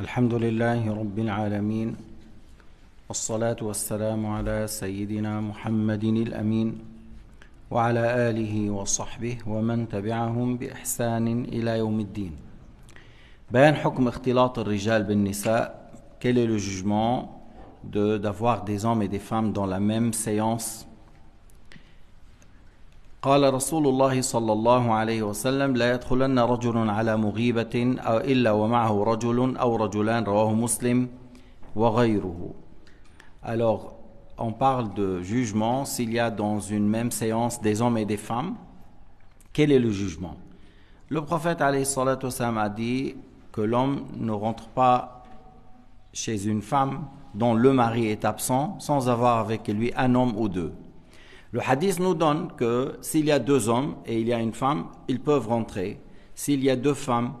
الحمد لله رب العالمين والصلاة والسلام على سيدنا محمد الأمين وعلى آله وصحبه ومن تبعهم بإحسان إلى يوم الدين بيان حكم اختلاط الرجال بالنساء Quel est le jugement d'avoir de, des hommes et des femmes dans la même séance Alors, on parle de jugement s'il y a dans une même séance des hommes et des femmes. Quel est le jugement Le prophète a dit que l'homme ne rentre pas chez une femme dont le mari est absent sans avoir avec lui un homme ou deux. Le hadith nous donne que s'il y a deux hommes et il y a une femme, ils peuvent rentrer. S'il y a deux femmes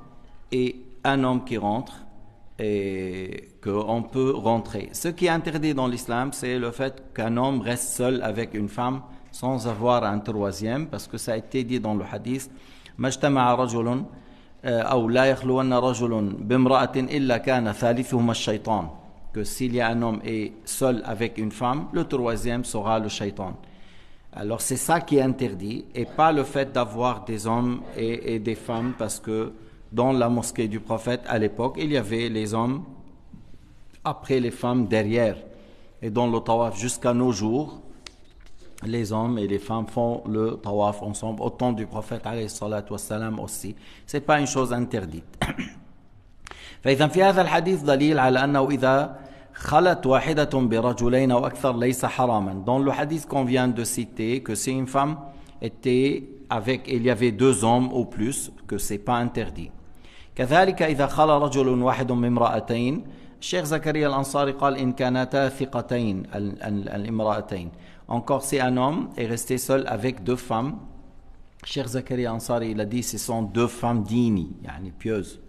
et un homme qui rentre, et qu'on peut rentrer. Ce qui est interdit dans l'islam, c'est le fait qu'un homme reste seul avec une femme sans avoir un troisième, parce que ça a été dit dans le hadith. Euh, que s'il y a un homme et seul avec une femme, le troisième sera le shaitan. Alors c'est ça qui est interdit et pas le fait d'avoir des hommes et, des femmes parce que dans la mosquée du prophète à l'époque, il y avait les hommes après les femmes derrière. Et dans le tawaf jusqu'à nos jours, les hommes et les femmes font le tawaf ensemble au temps du prophète salam aussi. C'est pas une chose interdite. فإذا في هذا الحديث دليل على أنه إذا خلت واحدة برجلين أو أكثر ليس حراما dans le hadith qu'on vient de citer que si une femme était avec il y avait deux hommes ou plus que c'est pas interdit كذلك إذا خلى رجل واحد من امرأتين الشيخ زكريا الأنصاري قال إن كانتا ثقتين الامرأتين encore si un homme est resté seul avec deux femmes الشيخ زكريا الأنصاري il a dit ce sont deux femmes dignes يعني pieuses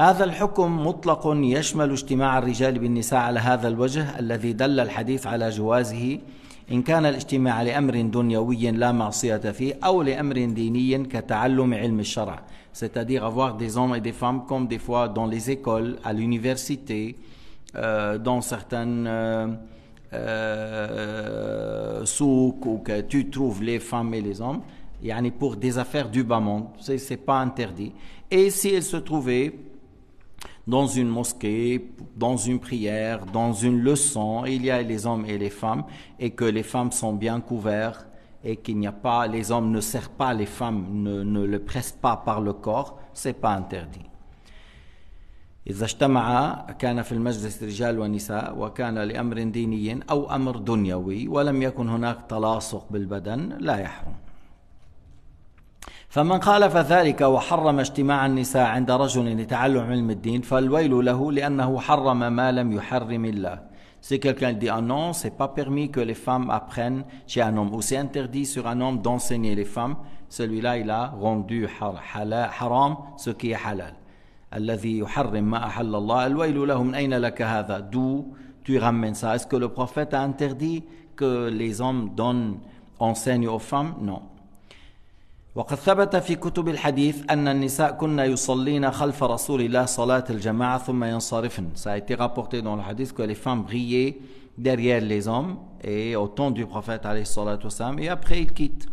هذا الحكم مطلق يشمل اجتماع الرجال بالنساء على هذا الوجه الذي دل الحديث على جوازه إن كان الاجتماع لأمر دنيوي لا معصية فيه أو لأمر ديني كتعلم علم الشرع c'est-à-dire avoir des hommes et des femmes comme des fois dans les écoles, à l'université, euh, dans certaines euh, euh, souks où que tu trouves les femmes et les hommes, yani pour des affaires du bas monde, c'est, c'est pas interdit. Et si elles se trouvaient dans une mosquée, dans une prière, dans une leçon, il y a les hommes et les femmes, et que les femmes sont bien couvertes, et qu'il n'y a pas, les hommes ne serrent pas les femmes, ne, ne le pressent pas par le corps, c'est pas interdit. إذا اجتمع كان في المجلس رجال ونساء وكان لأمر ديني أو أمر دنيوي ولم يكن هناك تلاصق بالبدن لا يحرم فمن خالف ذلك Si quelqu'un dit ah non, n'est pas permis que les femmes apprennent chez un homme ou c'est interdit sur un homme d'enseigner les femmes, celui-là il a rendu haram ce qui est halal. الذي يحرم d'où tu ramènes ça est-ce que le prophète a interdit que les hommes donnent enseignent aux femmes non وقد ثبت في كتب الحديث أن النساء كنا يصلين خلف رسول الله صلاة الجماعة ثم ينصرفن. Ça a été rapporté dans le hadith que les femmes brillaient derrière les hommes et au عليه الصلاة والسلام et après ils quittent.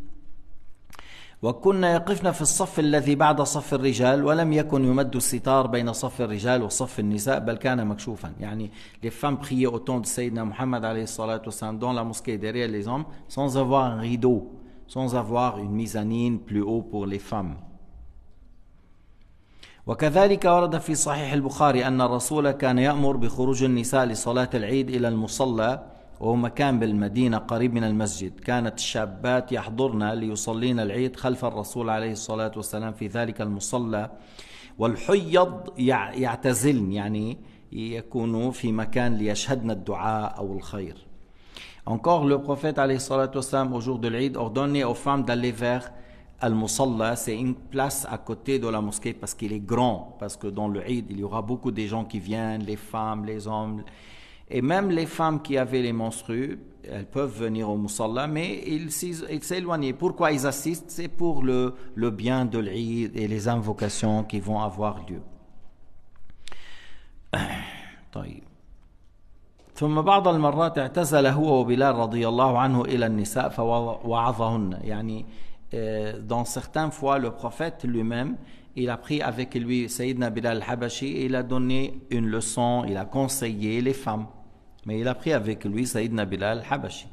وكنا يقفن في الصف الذي بعد صف الرجال ولم يكن يمد الستار بين صف الرجال وصف النساء بل كان مكشوفا يعني les femmes priaient au temps سيدنا محمد عليه الصلاة والسلام دون لا mosquée derrière les hommes sans avoir un sans avoir une ميزانين plus haut pour les femmes. وكذلك ورد في صحيح البخاري أن الرسول كان يأمر بخروج النساء لصلاة العيد إلى المصلى وهو مكان بالمدينة قريب من المسجد كانت الشابات يحضرن ليصلين العيد خلف الرسول عليه الصلاة والسلام في ذلك المصلى والحيض يعتزلن يعني يكونوا في مكان ليشهدن الدعاء أو الخير Encore le prophète والسلام, au jour de l'Aïd ordonnait aux femmes d'aller vers Al-Musalla, c'est une place à côté de la mosquée parce qu'il est grand, parce que dans le il y aura beaucoup de gens qui viennent, les femmes, les hommes. Et même les femmes qui avaient les menstrues, elles peuvent venir au Musalla, mais ils s'éloignaient. Pourquoi ils assistent C'est pour le, bien de l'Eid et les invocations qui vont avoir lieu. dans certaines fois le prophète lui-même il a pris avec lui Sayyidina Bilal al-Habashi et il a donné une leçon, il a conseillé les femmes. Mais il a pris avec lui Sayyidina Bilal al-Habashi.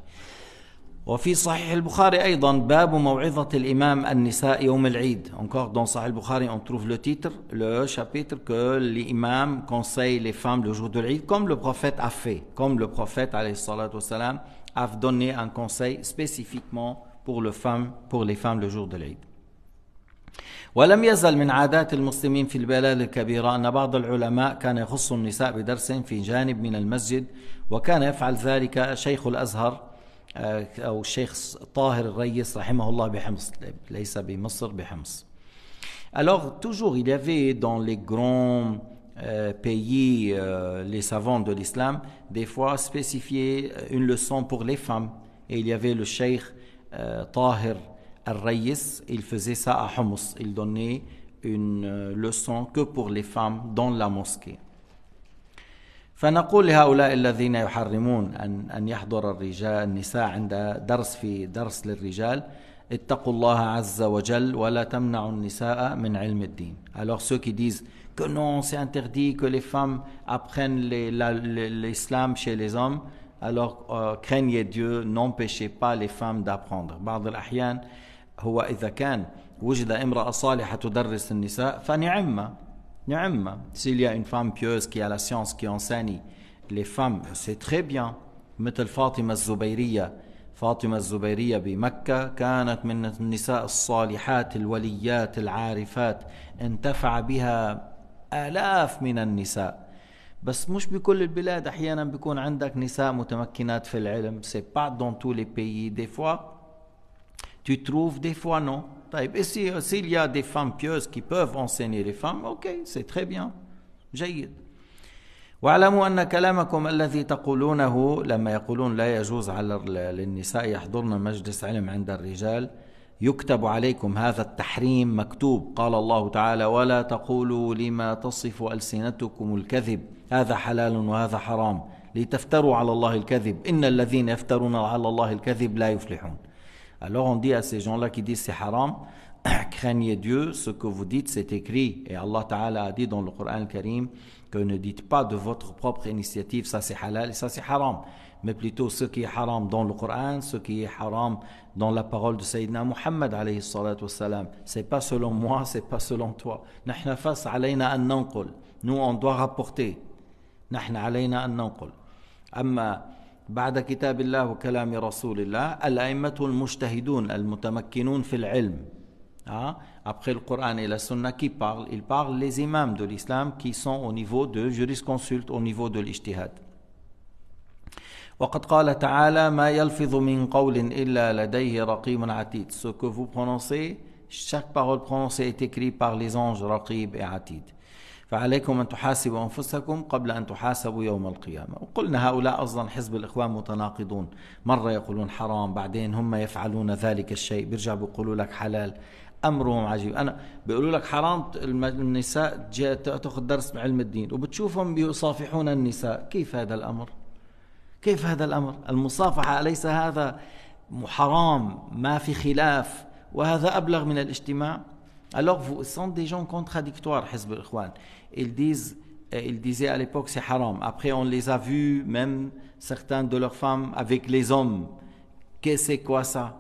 وفي صحيح البخاري أيضا باب موعظة الإمام النساء يوم العيد encore dans صحيح البخاري on trouve le titre le chapitre que l'imam conseille les femmes le jour de l'Eid comme le prophète a fait comme le prophète عليه الصلاه والسلام a donné un conseil spécifiquement pour, les femmes pour les femmes le jour de l'Eid ولم يزل من عادات المسلمين في البلاد الكبيرة أن بعض العلماء كان يخص النساء بدرس في جانب من المسجد وكان يفعل ذلك شيخ الأزهر Alors toujours il y avait dans les grands euh, pays euh, les savants de l'islam des fois spécifié euh, une leçon pour les femmes et il y avait le cheikh Tahir al-Rayis il faisait ça à Homs il donnait une leçon que pour les femmes dans la mosquée فنقول لهؤلاء الذين يحرمون أن أن يحضر الرجال النساء عند درس في درس للرجال اتقوا الله عز وجل ولا تمنعوا النساء من علم الدين. Alors ceux qui disent que non, c'est interdit que les femmes apprennent l'islam chez les hommes, alors euh, craignez Dieu, n'empêchez pas les femmes d'apprendre. بعض الأحيان هو إذا كان وجد امرأة صالحة تدرس النساء فنعمة S'il y a une femme pieuse qui a la science, qui enseigne les femmes, c'est très bien. مثل فاطمة الزبيرية فاطمة الزبيرية بمكة كانت من النساء الصالحات الوليات العارفات انتفع بها آلاف من النساء بس مش بكل البلاد احيانا بيكون عندك نساء متمكنات في العلم سي با دون تو لي بيي دي فوا tu trouves des fois non طيب et s'il si, y a des femmes pieuses qui peuvent enseigner les femmes, ok, c'est très bien. جيد. واعلموا أن كلامكم الذي تقولونه لما يقولون لا يجوز على للنساء يحضرن مجلس علم عند الرجال يكتب عليكم هذا التحريم مكتوب قال الله تعالى ولا تقولوا لما تصف ألسنتكم الكذب هذا حلال وهذا حرام لتفتروا على الله الكذب إن الذين يفترون على الله الكذب لا يفلحون Alors on dit à ces gens-là qui disent c'est haram, craignez Dieu, ce que vous dites c'est écrit. Et Allah Ta'ala a dit dans le Coran Karim que ne dites pas de votre propre initiative, ça c'est halal et ça c'est haram. Mais plutôt ce qui est haram dans le Coran, ce qui est haram dans la parole de Sayyidina Muhammad alayhi C'est pas selon moi, c'est pas selon toi. Nous on doit rapporter. بعد كتاب الله وكلام رسول الله الأئمة المجتهدون المتمكنون في العلم Hein? Après le Coran et la Sunna qui parlent, ils parlent les imams de l'islam qui sont au niveau de jurisconsulte, au niveau de l'ijtihad. وقد قال تعالى ما يلفظ من قول إلا لديه رقيب عتيد Ce que vous prononcez, chaque parole prononcée est écrite par les anges raqib et atid. فعليكم أن تحاسبوا أنفسكم قبل أن تحاسبوا يوم القيامة وقلنا هؤلاء أصلا حزب الإخوان متناقضون مرة يقولون حرام بعدين هم يفعلون ذلك الشيء بيرجعوا بيقولوا لك حلال امرهم عجيب انا بيقولوا لك حرام النساء تاخذ درس علم الدين وبتشوفهم بيصافحون النساء كيف هذا الامر كيف هذا الامر المصافحه اليس هذا حرام ما في خلاف وهذا ابلغ من الاجتماع Alors, vous sont des gens contradictoires, Hezbollah. Ils disent, euh, disaient à l'époque c'est haram. Après, on les a vus, même certains de leurs femmes, avec les hommes. Qu'est-ce c'est quoi ça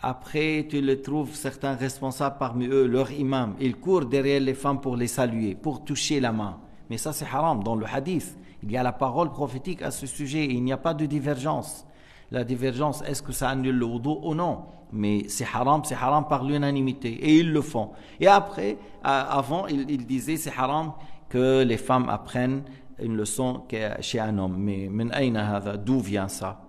Après, tu les trouves, certains responsables parmi eux, leur imam, ils courent derrière les femmes pour les saluer, pour toucher la main. Mais ça, c'est haram dans le hadith. Il y a la parole prophétique à ce sujet. il n'y a pas de divergence la divergence, est-ce que ça annule le wudu ou non Mais c'est haram, c'est haram par l'unanimité. Et ils le font. Et après, avant, ils, disaient disaient c'est haram que les femmes apprennent une leçon chez un homme. Mais d'où vient ça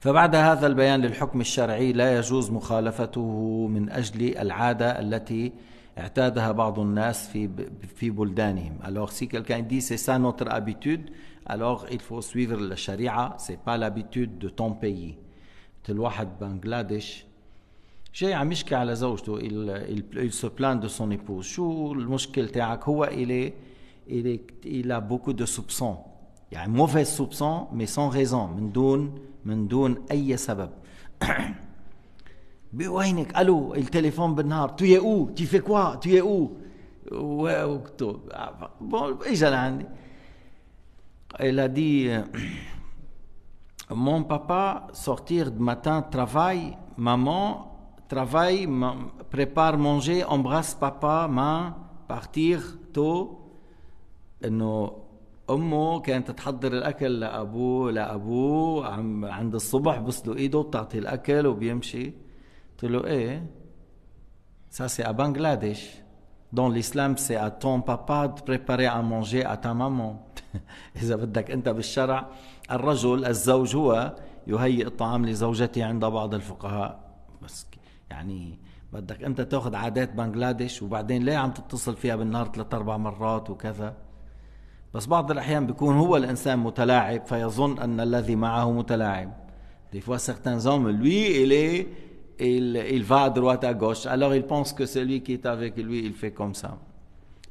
فبعد هذا البيان للحكم الشرعي لا يجوز مخالفته من التي اعتادها بعض الناس في في بلدانهم. Alors si quelqu'un dit c'est ça notre habitude, alors il faut suivre la charia, c'est pas l'habitude de ton pays. واحد bangladesh. جاي عم يشكي على زوجته il se plaint de son épouse شو المشكل تاعك هو il il il a beaucoup de soupçons a un mauvais soupçon mais sans raison من دون من دون اي سبب بوينك الو التليفون بالنهار tu es où tu fais quoi tu es où ah, bon اجى لعندي elle a dit euh, Mon papa sortir de matin travail. maman travaille, prépare manger, embrasse papa, maman, partir tôt. انه quand كانت تحضر l'abou لابوه لابوه عم عند الصبح بصلوا ido, وبتعطي الاكل وبيمشي قلت lo ايه Ça, c'est à Bangladesh. Dans l'islam, c'est à ton papa de préparer à manger à ta maman. إذا بدك أنت بالشرع الرجل الزوج هو يهيئ الطعام لزوجته عند بعض الفقهاء بس يعني بدك أنت تأخذ عادات بنغلاديش وبعدين ليه عم تتصل فيها بالنهار ثلاث أربع مرات وكذا بس بعض الأحيان بيكون هو الإنسان متلاعب فيظن أن الذي معه متلاعب دي فوا certains زوم لوي الي إل il, il va à droite, à gauche. Alors, il pense que celui qui est avec lui, il fait comme ça.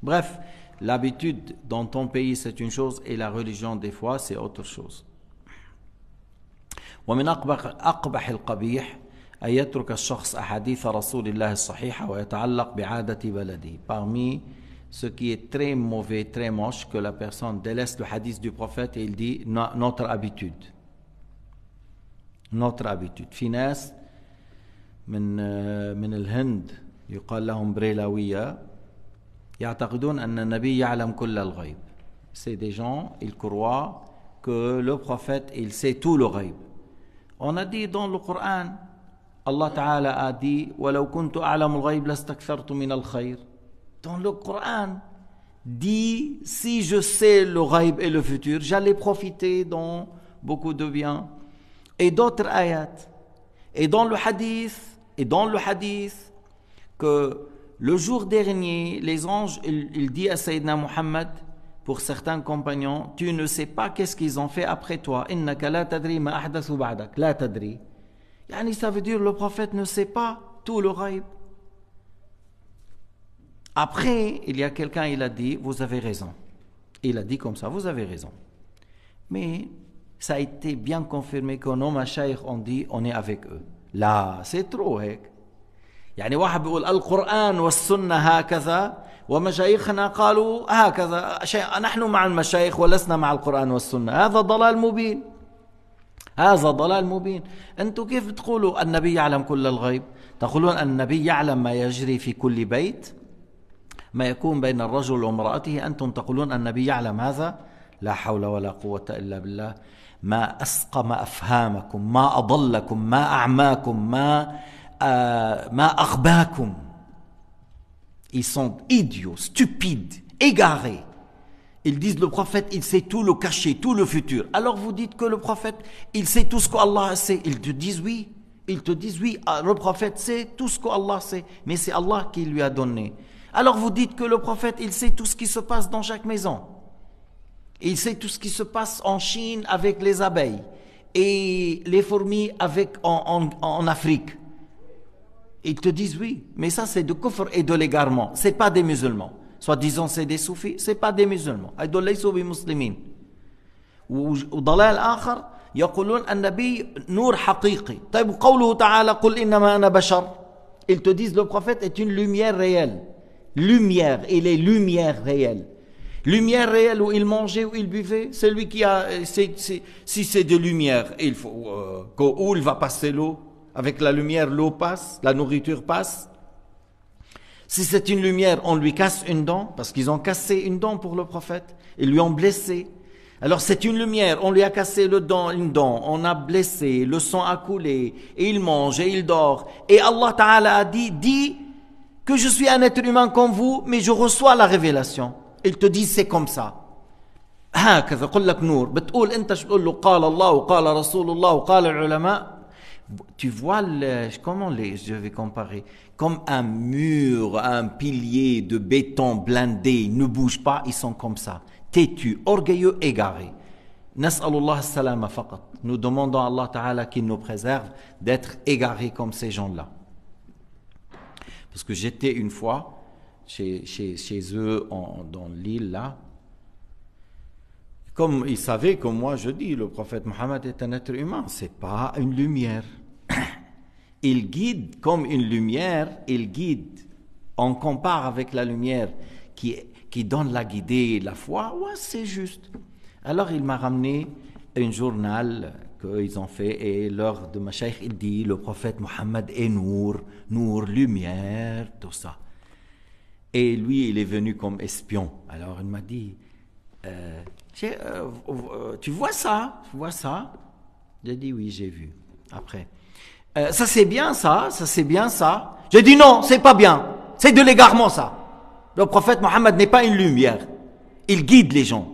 Bref, l'habitude dans ton pays c'est une chose et la religion des fois c'est autre chose. Parmi ce qui est très mauvais, très moche, que la personne délaisse le hadith du prophète et il dit notre habitude. Notre habitude. في ناس من من الهند يقال لهم بريلاوية c'est des gens, ils croient que le prophète, il sait tout le ghaib. On a dit dans le Coran, Allah Ta'ala a dit Dans le Coran, dit Si je sais le ghaib et le futur, j'allais profiter dans beaucoup de biens. Et d'autres ayats. Et dans le hadith, et dans le hadith, que le jour dernier, les anges, il, dit à Sayyidina Muhammad, pour certains compagnons, tu ne sais pas qu'est-ce qu'ils ont fait après toi. la tadri ma ba'dak. La tadri. Yani ça veut dire le prophète ne sait pas tout le raïb. Après, il y a quelqu'un, il a dit, vous avez raison. Il a dit comme ça, vous avez raison. Mais ça a été bien confirmé que nos ont dit, on est avec eux. Là, c'est trop, hein. يعني واحد بيقول القرآن والسنة هكذا ومشايخنا قالوا هكذا شيء نحن مع المشايخ ولسنا مع القرآن والسنة هذا ضلال مبين هذا ضلال مبين أنتم كيف تقولوا النبي يعلم كل الغيب تقولون النبي يعلم ما يجري في كل بيت ما يكون بين الرجل وامرأته أنتم تقولون النبي يعلم هذا لا حول ولا قوة إلا بالله ما أسقم أفهامكم ما أضلكم ما أعماكم ما Euh, ma Ils sont idiots, stupides, égarés. Ils disent le prophète, il sait tout le caché, tout le futur. Alors vous dites que le prophète, il sait tout ce qu'Allah sait. Ils te disent oui. Ils te disent oui, ah, le prophète sait tout ce qu'Allah sait. Mais c'est Allah qui lui a donné. Alors vous dites que le prophète, il sait tout ce qui se passe dans chaque maison. Il sait tout ce qui se passe en Chine avec les abeilles et les fourmis avec, en, en Afrique. Ils te disent oui, mais ça c'est de coffre et de l'égarement, c'est pas des musulmans. Soit disant c'est des soufis, c'est pas des musulmans. يقولون النبي نور Ils te disent le prophète est une lumière réelle. Lumière, il est lumière réelle. Lumière réelle où il mangeait, où il buvait, c'est lui qui a. si c'est de lumière, il faut, euh, où il va passer l'eau, avec la lumière, l'eau passe, la nourriture passe. Si c'est une lumière, on lui casse une dent, parce qu'ils ont cassé une dent pour le prophète. Ils lui ont blessé. Alors c'est une lumière, on lui a cassé le dent, une dent, on a blessé, le sang a coulé, et il mange, et il dort. Et Allah Ta'ala a dit, dis que je suis un être humain comme vous, mais je reçois la révélation. Il te dit, c'est comme ça tu vois le, comment les, je vais comparer comme un mur, un pilier de béton blindé, ne bouge pas, ils sont comme ça, têtus, orgueilleux, égarés. Nous demandons à Allah Ta'ala qu'il nous préserve d'être égarés comme ces gens-là. Parce que j'étais une fois chez, eux en, dans l'île là, comme il savait, comme moi je dis, le prophète Mohammed est un être humain, c'est pas une lumière. Il guide comme une lumière, il guide. On compare avec la lumière qui, qui donne la guidée, la foi. Ouais, c'est juste. Alors il m'a ramené un journal qu'ils ont fait et lors de ma Mashaykh, il dit le prophète Mohammed est Nour, Nour, lumière, tout ça. Et lui, il est venu comme espion. Alors il m'a dit euh, euh, euh, tu vois ça Tu vois ça J'ai dit oui, j'ai vu. Après, ça c'est bien ça, ça c'est bien ça. J'ai dit non, c'est pas bien. C'est de l'égarement ça. Le prophète Mohammed n'est pas une lumière. Il guide les gens.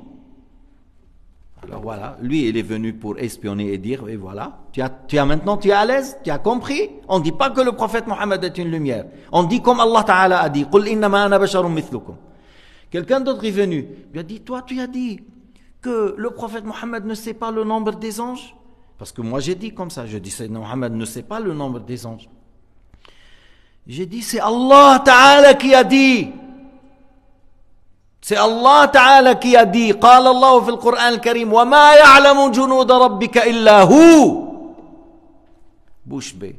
Alors voilà, lui il est venu pour espionner et dire, et voilà, tu as, tu as maintenant, tu es à l'aise, tu as compris. On ne dit pas que le prophète Mohammed est une lumière. On dit comme Allah Ta'ala a dit, Quelqu'un d'autre est venu. Il a dit, toi, tu as dit que le prophète Mohammed ne sait pas le nombre des anges Parce que moi, j'ai dit comme ça. Je dis, que Mohammed ne sait pas le nombre des anges. J'ai dit, c'est Allah Ta'ala qui a dit. C'est Allah Ta'ala qui a dit. قال الله في القرآن الكريم وما يعلم جنود ربك إلا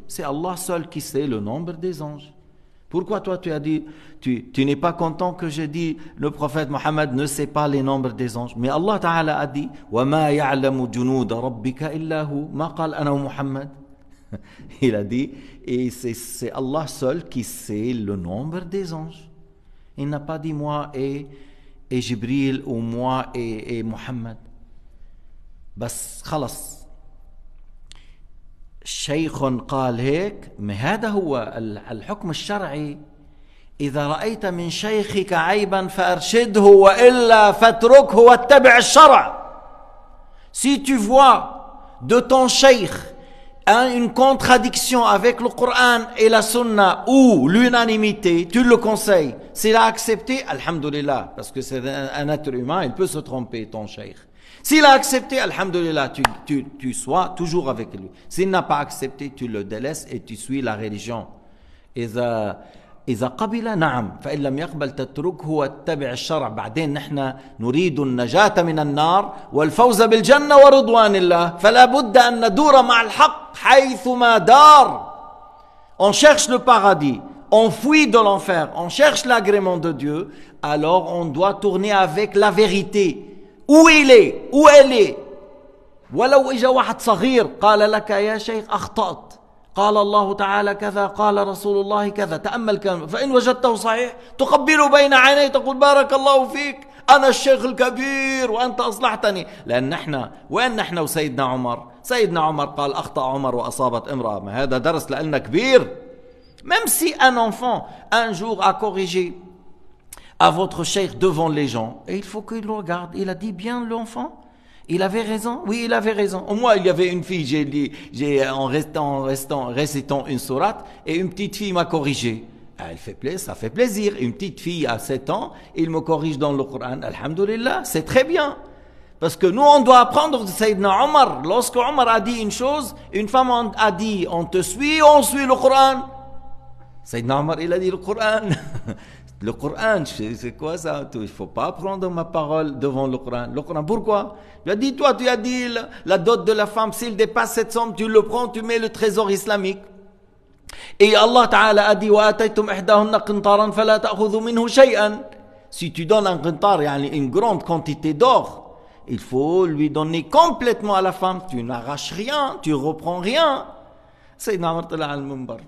C'est Allah seul qui sait le nombre des anges. Pourquoi toi tu as dit, tu, n'es pas content que j'ai dit le prophète Mohammed ne sait pas les nombres des anges Mais Allah Ta'ala a dit Il a dit, et c'est Allah seul qui sait le nombre des anges. Il n'a pas dit moi et, et Jibril ou moi et, et Mohammed. Bas, قال هذا هو الحكم الشرعي إذا من عيبا Si tu vois de ton sheikh une contradiction avec le Coran et la Sunna ou l'unanimité, tu le conseilles. S'il a accepté, Alhamdulillah, parce que c'est un être humain, il peut se tromper, ton sheikh. S'il a accepté, Alhamdulillah, tu, tu, tu, sois toujours avec lui. S'il n'a pas accepté, tu le délaisses et tu suis la religion. إذا إذا قبل نعم فإن لم يقبل تتركه واتبع الشرع بعدين نحن نريد النجاة من النار والفوز بالجنة ورضوان الله فلا بد أن ندور مع الحق حيثما دار On cherche le paradis on fuit de l'enfer, on cherche l'agrément de Dieu, alors on doit tourner avec la vérité. ويلي ويلي ولو إجا واحد صغير قال لك يا شيخ أخطأت قال الله تعالى كذا قال رسول الله كذا تأمل كلمة فإن وجدته صحيح تقبله بين عينيه تقول بارك الله فيك أنا الشيخ الكبير وأنت أصلحتني لأن نحن وين نحن وسيدنا عمر سيدنا عمر قال أخطأ عمر وأصابت امرأة ما هذا درس لألنا كبير Même si un enfant un jour a corrigé à votre chair devant les gens. Et il faut qu'il le regarde. Il a dit bien l'enfant. Il avait raison. Oui, il avait raison. Moi, il y avait une fille, j'ai dit, j'ai, en restant, en restant, récitant une sourate, et une petite fille m'a corrigé. Ah, elle fait plaisir, ça fait plaisir. Une petite fille à 7 ans, il me corrige dans le Coran. Alhamdulillah, c'est très bien. Parce que nous, on doit apprendre de Sayyidina Omar. Lorsque Omar a dit une chose, une femme a dit, on te suit, on suit le Coran. Sayyidina Omar, il a dit le Coran. Le Coran, c'est quoi ça Il ne faut pas prendre ma parole devant le Coran. Le Coran, pourquoi Il a dit, toi, tu as dit la, dot de la femme, s'il dépasse cette somme, tu le prends, tu mets le trésor islamique. Et Allah Ta'ala a dit, si tu donnes un qintar, une grande quantité d'or, il faut lui donner complètement à la femme. Tu n'arraches rien, tu reprends rien. C'est al-Mumbar,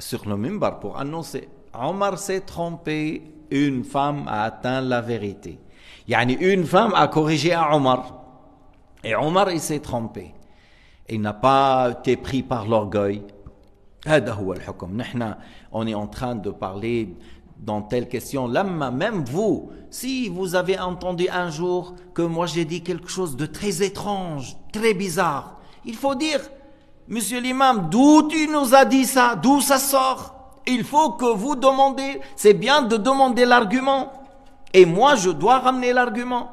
sur le Mimbar pour annoncer. Omar s'est trompé, une femme a atteint la vérité. Il y Yani une femme a corrigé à Omar. Et Omar, il s'est trompé. Il n'a pas été pris par l'orgueil. On est en train de parler dans telle question. Même vous, si vous avez entendu un jour que moi j'ai dit quelque chose de très étrange, très bizarre, il faut dire, monsieur l'imam, d'où tu nous as dit ça D'où ça sort il faut que vous demandez. C'est bien de demander l'argument. Et moi, je dois ramener l'argument.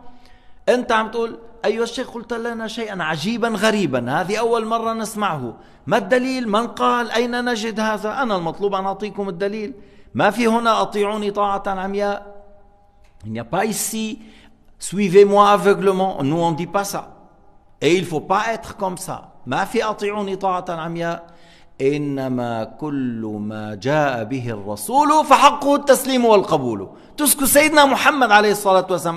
أنت عم تقول أيها الشيخ قلت لنا شيئا عجيبا غريبا هذه أول مرة نسمعه ما الدليل من قال أين نجد هذا أنا المطلوب أن أعطيكم الدليل ما في هنا أطيعوني طاعة عمياء Il n'y a pas ici, suivez-moi aveuglement. Nous, on dit pas ça. Et il faut pas être comme ça. ما في أطيعوني طاعة عمياء ma jaa bihi Tout ce que Sayyidina Muhammad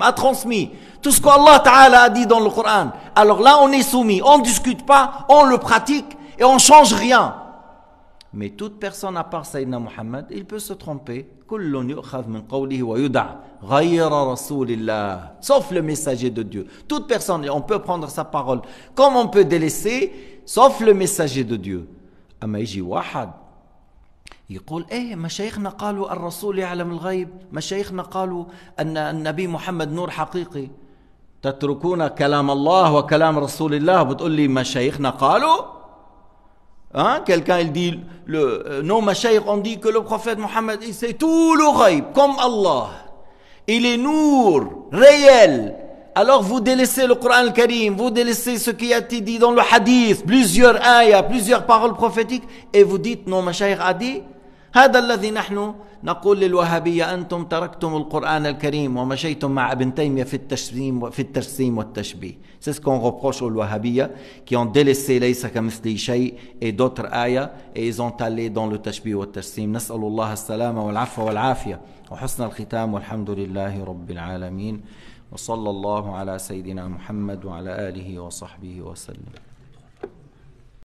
a transmis, tout ce qu'Allah Ta'ala a dit dans le Coran, alors là on est soumis, on ne discute pas, on le pratique et on ne change rien. Mais toute personne à part Sayyidina Muhammad, il peut se tromper. Sauf le messager de Dieu. Toute personne, on peut prendre sa parole comme on peut délaisser, sauf le messager de Dieu. أما يجي واحد يقول ايه مشايخنا قالوا الرسول يعلم الغيب مشايخنا قالوا ان النبي محمد نور حقيقي تتركون كلام الله وكلام رسول الله بتقول لي مشايخنا قالوا ها Quelqu'un il dit le, مشايخ اون ont dit que le prophète Mohammed il sait tout le ghaib comme Allah il est nour réel alors vous délaissez le Coran al-Karim, vous délaissez ce qui a été dit dans le hadith, plusieurs ayats, plusieurs paroles prophétiques, et vous dites, non, ma a dit, هذا الذي نحن نقول للوهابية أنتم تركتم القرآن الكريم ومشيتم مع ابن تيمية في التجسيم في التجسيم والتشبيه. C'est ce qu'on reproche aux Wahhabiyas qui ont délaissé ليس كمثله شيء et d'autres ayats et ils ont allé dans le tashbih والتجسيم. نسأل الله السلامة والعفو والعافية وحسن الختام والحمد لله رب العالمين. وصلى الله على سيدنا محمد وعلى اله وصحبه وسلم